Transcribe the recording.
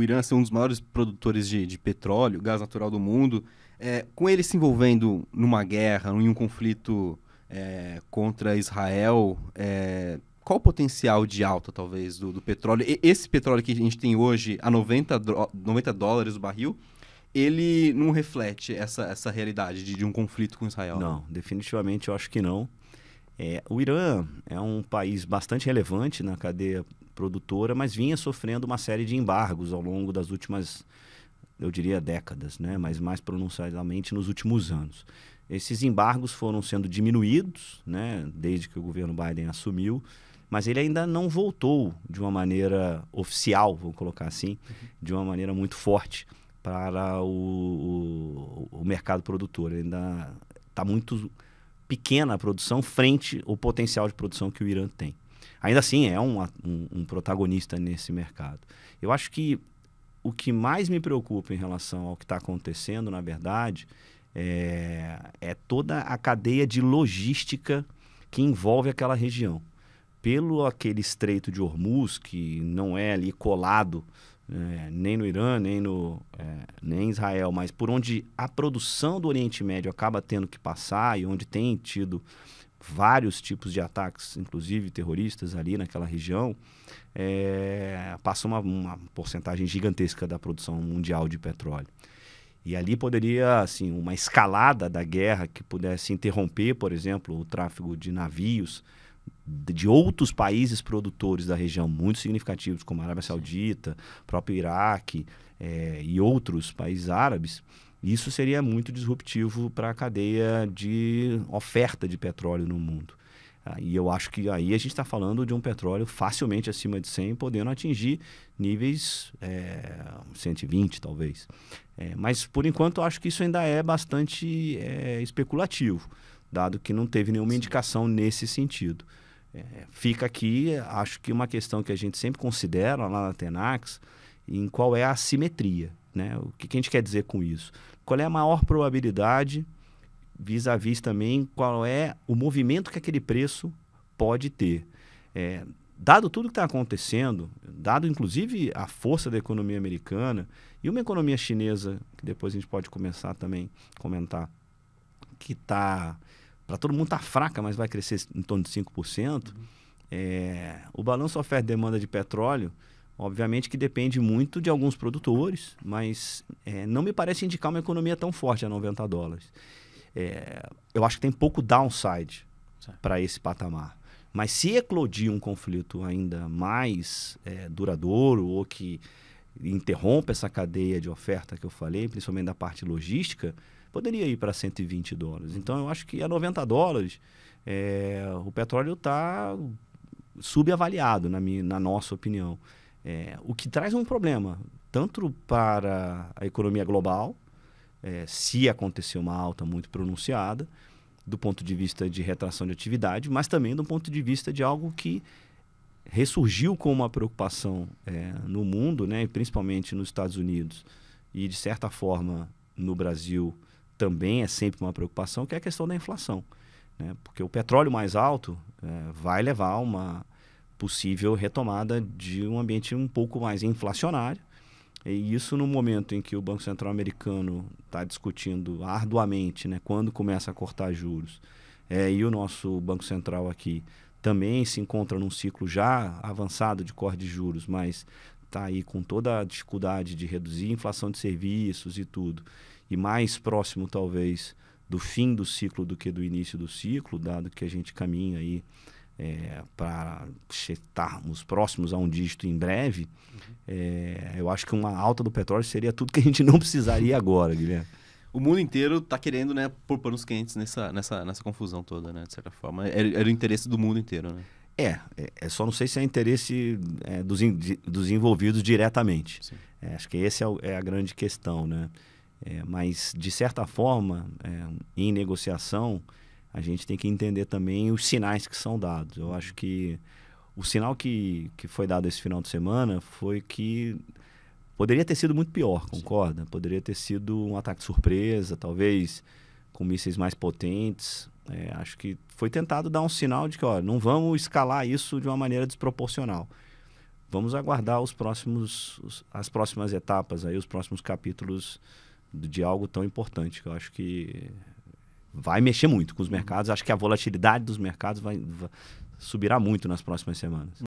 o Irã ser um dos maiores produtores de, de petróleo, gás natural do mundo, é, com ele se envolvendo numa guerra, em um conflito é, contra Israel, é, qual o potencial de alta, talvez, do, do petróleo? E, esse petróleo que a gente tem hoje a 90, 90 dólares o barril, ele não reflete essa, essa realidade de, de um conflito com Israel? Não, definitivamente eu acho que não. É, o Irã é um país bastante relevante na cadeia produtora, mas vinha sofrendo uma série de embargos ao longo das últimas, eu diria, décadas, né? mas mais pronunciadamente nos últimos anos. Esses embargos foram sendo diminuídos né? desde que o governo Biden assumiu, mas ele ainda não voltou de uma maneira oficial, vou colocar assim, uhum. de uma maneira muito forte para o, o, o mercado produtor. Ele ainda está muito pequena a produção frente ao potencial de produção que o Irã tem ainda assim é um, um, um protagonista nesse mercado. Eu acho que o que mais me preocupa em relação ao que está acontecendo, na verdade, é, é, toda a cadeia de logística que envolve aquela região. Pelo aquele estreito de Hormuz, que não é ali colado né, nem no Irã, nem, no, é, nem em Israel, mas por onde a produção do Oriente Médio acaba tendo que passar e onde tem tido vários tipos de ataques, inclusive terroristas, ali naquela região, é, passa uma, uma porcentagem gigantesca da produção mundial de petróleo. E ali poderia, assim, uma escalada da guerra que pudesse interromper, por exemplo, o tráfego de navios de outros países produtores da região muito significativos, como a Arábia Saudita, próprio Iraque é, e outros países árabes, isso seria muito disruptivo para a cadeia de oferta de petróleo no mundo. Ah, e eu acho que aí a gente está falando de um petróleo facilmente acima de 100, podendo atingir níveis é, eh, 120, talvez. É, mas, por enquanto, eu acho que isso ainda é bastante é, especulativo, dado que não teve nenhuma indicação nesse sentido. fica aqui, acho que uma questão que a gente sempre considera lá na Tenax, em qual é a assimetria. Né? O que, que a gente quer dizer com isso? Qual é a maior probabilidade, vis-à-vis -vis também, qual é o movimento que aquele preço pode ter? É, dado tudo que está acontecendo, dado inclusive a força da economia americana e uma economia chinesa, que depois a gente pode começar também comentar, que está, para todo mundo está fraca, mas vai crescer em torno de 5%, uhum. é, o balanço oferta-demanda de petróleo Obviamente que depende muito de alguns produtores, mas é, não me parece indicar uma economia tão forte a 90 dólares. É, eu acho que tem pouco downside para esse patamar. Mas se eclodir um conflito ainda mais é, duradouro ou que interrompa essa cadeia de oferta que eu falei, principalmente da parte logística, poderia ir para 120 dólares. Então eu acho que a 90 dólares é, o petróleo está subavaliado, na, minha, na nossa opinião. É, o que traz um problema, tanto para a economia global, é, se acontecer uma alta muito pronunciada, do ponto de vista de retração de atividade, mas também do ponto de vista de algo que ressurgiu como uma preocupação é, no mundo, né, e principalmente nos Estados Unidos, e de certa forma no Brasil também é sempre uma preocupação, que é a questão da inflação. Né? Porque o petróleo mais alto é, vai levar a uma possível retomada de um ambiente um pouco mais inflacionário. E isso no momento em que o Banco Central americano está discutindo arduamente né, quando começa a cortar juros. É, e o nosso Banco Central aqui também se encontra num ciclo já avançado de corte de juros, mas está aí com toda a dificuldade de reduzir a inflação de serviços e tudo. E mais próximo, talvez, do fim do ciclo do que do início do ciclo, dado que a gente caminha aí é, para estarmos próximos a um dígito em breve, uhum. é, eu acho que uma alta do petróleo seria tudo que a gente não precisaria agora, Guilherme. O mundo inteiro está querendo, né, pôr panos quentes nessa, nessa, nessa confusão toda, né, de certa forma. Era, o interesse do mundo inteiro, né? É, é, é só não sei se é interesse é, dos, in, dos envolvidos diretamente. É, acho que essa é, é, a grande questão, né? É, mas, de certa forma, é, em negociação, a gente tem que entender também os sinais que são dados. Eu acho que o sinal que, que foi dado esse final de semana foi que poderia ter sido muito pior, concorda? Poderia ter sido um ataque surpresa, talvez com mísseis mais potentes. É, acho que foi tentado dar um sinal de que ó, não vamos escalar isso de uma maneira desproporcional. Vamos aguardar os próximos, os, as próximas etapas, aí, os próximos capítulos de algo tão importante que eu acho que vai mexer muito com os mercados. Acho que a volatilidade dos mercados vai, vai subirá muito nas próximas semanas.